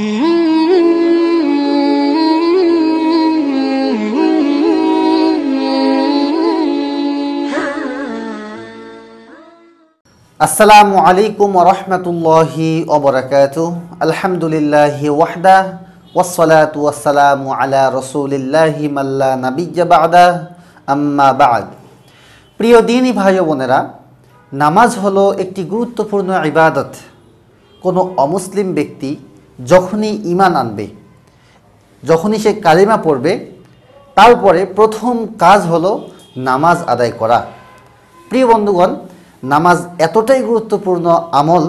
আসসালামু আলাইকুম রহমতুল্লাহি ওবরাকাত আলহামদুলিল্লাহি ওয়াহদা ওসলাত ওয়াসালামু আলা রসুলিল্লাহি মাল্লা নাবিজাবাদা আম্মা বাদ প্রিয় দিনী ভাই বোনেরা নামাজ হলো একটি গুরুত্বপূর্ণ ইবাদত কোনো অমুসলিম ব্যক্তি যখনই ইমান আনবে যখনই সে কালিমা পড়বে তারপরে প্রথম কাজ হলো নামাজ আদায় করা প্রিয় বন্ধুগণ নামাজ এতটাই গুরুত্বপূর্ণ আমল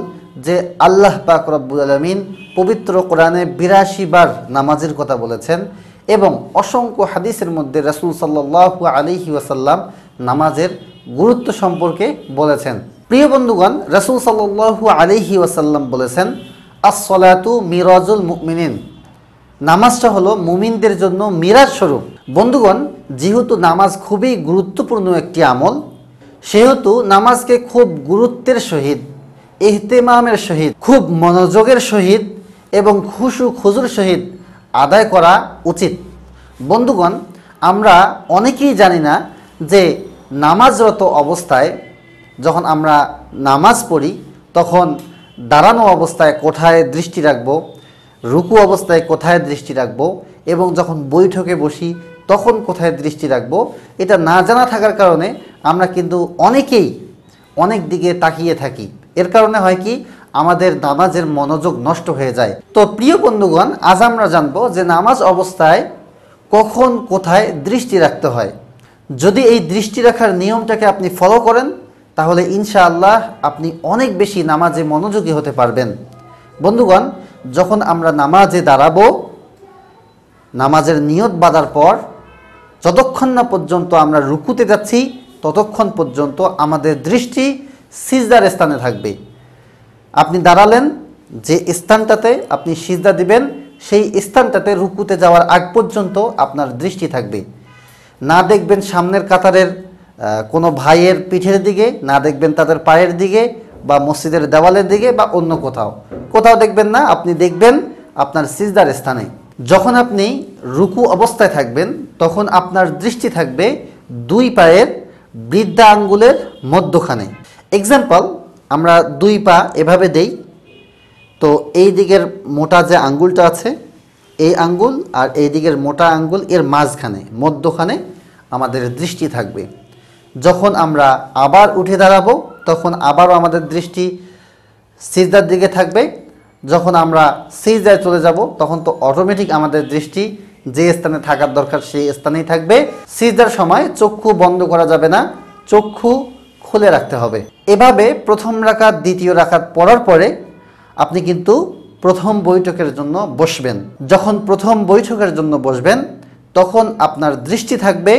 যে আল্লাহ পাক রব্বুল আলমিন পবিত্র কোরআনে বিরাশি বার নামাজের কথা বলেছেন এবং অসংখ্য হাদিসের মধ্যে রসুল সাল্লু আলিহি ওয়াসাল্লাম নামাজের গুরুত্ব সম্পর্কে বলেছেন প্রিয় বন্ধুগণ রসুল সাল্লু আলিহি ওয়াসাল্লাম বলেছেন আসলাতু মিরাজুল মুমিনিন নামাজটা হলো মুমিনদের জন্য মিরাজ স্বরূপ বন্ধুগণ যেহেতু নামাজ খুবই গুরুত্বপূর্ণ একটি আমল সেহেতু নামাজকে খুব গুরুত্বের সহিত এহতেমামের সহিত খুব মনোযোগের সহিত এবং খুশু খুজুর সহিত আদায় করা উচিত বন্ধুগণ আমরা অনেকেই জানি না যে নামাজরত অবস্থায় যখন আমরা নামাজ পড়ি তখন দাঁড়ানো অবস্থায় কোথায় দৃষ্টি রাখব রুকু অবস্থায় কোথায় দৃষ্টি রাখব এবং যখন বৈঠকে বসি তখন কোথায় দৃষ্টি রাখব এটা না জানা থাকার কারণে আমরা কিন্তু অনেকেই অনেক দিকে তাকিয়ে থাকি এর কারণে হয় কি আমাদের নামাজের মনোযোগ নষ্ট হয়ে যায় তো প্রিয় বন্ধুগণ আজ আমরা জানবো যে নামাজ অবস্থায় কখন কোথায় দৃষ্টি রাখতে হয় যদি এই দৃষ্টি রাখার নিয়মটাকে আপনি ফলো করেন তাহলে ইনশাআল্লাহ আপনি অনেক বেশি নামাজে মনোযোগী হতে পারবেন বন্ধুগণ যখন আমরা নামাজে দাঁড়াব নামাজের নিয়ত বাঁধার পর যতক্ষণ না পর্যন্ত আমরা রুকুতে যাচ্ছি ততক্ষণ পর্যন্ত আমাদের দৃষ্টি সিজদার স্থানে থাকবে আপনি দাঁড়ালেন যে স্থানটাতে আপনি সিজদা দিবেন সেই স্থানটাতে রুকুতে যাওয়ার আগ পর্যন্ত আপনার দৃষ্টি থাকবে না দেখবেন সামনের কাতারের কোনো ভাইয়ের পিঠের দিকে না দেখবেন তাদের পায়ের দিকে বা মসজিদের দেওয়ালের দিকে বা অন্য কোথাও কোথাও দেখবেন না আপনি দেখবেন আপনার সিজদার স্থানে যখন আপনি রুকু অবস্থায় থাকবেন তখন আপনার দৃষ্টি থাকবে দুই পায়ের বৃদ্ধা আঙ্গুলের মধ্যখানে এক্সাম্পল আমরা দুই পা এভাবে দেই তো এই দিকের মোটা যে আঙ্গুলটা আছে এই আঙ্গুল আর এই দিকের মোটা আঙ্গুল এর মাঝখানে মধ্যখানে আমাদের দৃষ্টি থাকবে যখন আমরা আবার উঠে দাঁড়াবো তখন আবারও আমাদের দৃষ্টি সিজদার দিকে থাকবে যখন আমরা সিজদায় চলে যাব তখন তো অটোমেটিক আমাদের দৃষ্টি যে স্থানে থাকার দরকার সেই স্থানেই থাকবে সিজদার সময় চক্ষু বন্ধ করা যাবে না চক্ষু খুলে রাখতে হবে এভাবে প্রথম রাখাত দ্বিতীয় রাখাত পড়ার পরে আপনি কিন্তু প্রথম বৈঠকের জন্য বসবেন যখন প্রথম বৈঠকের জন্য বসবেন তখন আপনার দৃষ্টি থাকবে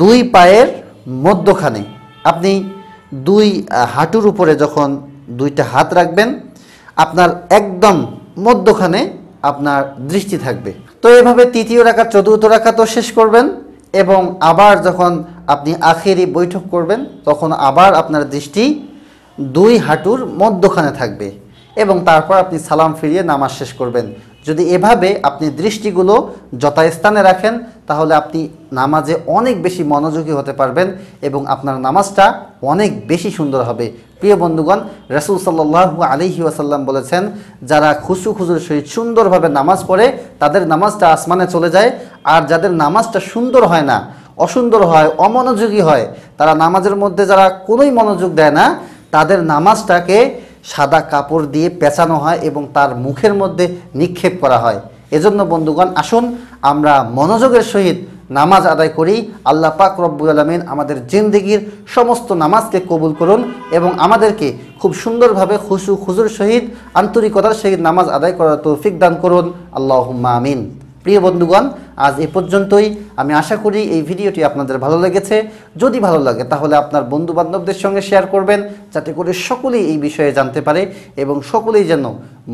দুই পায়ের মধ্যখানে আপনি দুই হাঁটুর উপরে যখন দুইটা হাত রাখবেন আপনার একদম মধ্যখানে আপনার দৃষ্টি থাকবে তো এভাবে তৃতীয় রাখা চতুর্থ রাখা তো শেষ করবেন এবং আবার যখন আপনি আখেরি বৈঠক করবেন তখন আবার আপনার দৃষ্টি দুই হাঁটুর মধ্যখানে থাকবে এবং তারপর আপনি সালাম ফিরিয়ে নামাজ শেষ করবেন যদি এভাবে আপনি দৃষ্টিগুলো যথাস্থানে রাখেন তাহলে আপনি নামাজে অনেক বেশি মনোযোগী হতে পারবেন এবং আপনার নামাজটা অনেক বেশি সুন্দর হবে প্রিয় বন্ধুগণ রসুল সাল্লাহ আলিহি আসাল্লাম বলেছেন যারা খুচু খুশুর সহিত সুন্দরভাবে নামাজ পড়ে তাদের নামাজটা আসমানে চলে যায় আর যাদের নামাজটা সুন্দর হয় না অসুন্দর হয় অমনোযোগী হয় তারা নামাজের মধ্যে যারা কোনোই মনোযোগ দেয় না তাদের নামাজটাকে সাদা কাপড় দিয়ে পেঁচানো হয় এবং তার মুখের মধ্যে নিক্ষেপ করা হয় এজন্য বন্ধুগণ আসুন আমরা মনোযোগের সহিত নামাজ আদায় করি আল্লাহ পাক রব্বুল আলমিন আমাদের জিন্দিগির সমস্ত নামাজকে কবুল করুন এবং আমাদেরকে খুব সুন্দরভাবে খুশু খুজুর সহিত আন্তরিকতার সহিত নামাজ আদায় করার তৌফিক দান করুন আল্লাহ আমিন প্রিয় বন্ধুগণ আজ এ পর্যন্তই আমি আশা করি এই ভিডিওটি আপনাদের ভালো লেগেছে যদি ভালো লাগে তাহলে আপনার বন্ধু বান্ধবদের সঙ্গে শেয়ার করবেন যাতে করে সকলেই এই বিষয়ে জানতে পারে এবং সকলেই যেন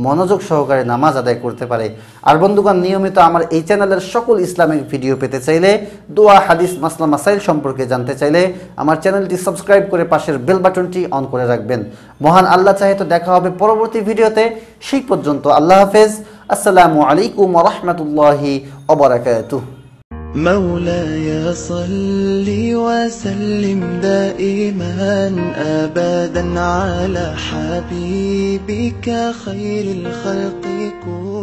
মনোযোগ সহকারে নামাজ আদায় করতে পারে আর বন্ধুগণ নিয়মিত আমার এই চ্যানেলের সকল ইসলামিক ভিডিও পেতে চাইলে দোয়া হাদিস মাসলা মাসাইল সম্পর্কে জানতে চাইলে আমার চ্যানেলটি সাবস্ক্রাইব করে পাশের বেল বাটনটি অন করে রাখবেন মহান আল্লাহ চাহে তো দেখা হবে পরবর্তী ভিডিওতে সেই পর্যন্ত আল্লাহ হাফেজ السلام عليكم ورحمة الله وبركاته مولاي صل وسلم دائما ابدا على حبيبك خير الخلق كله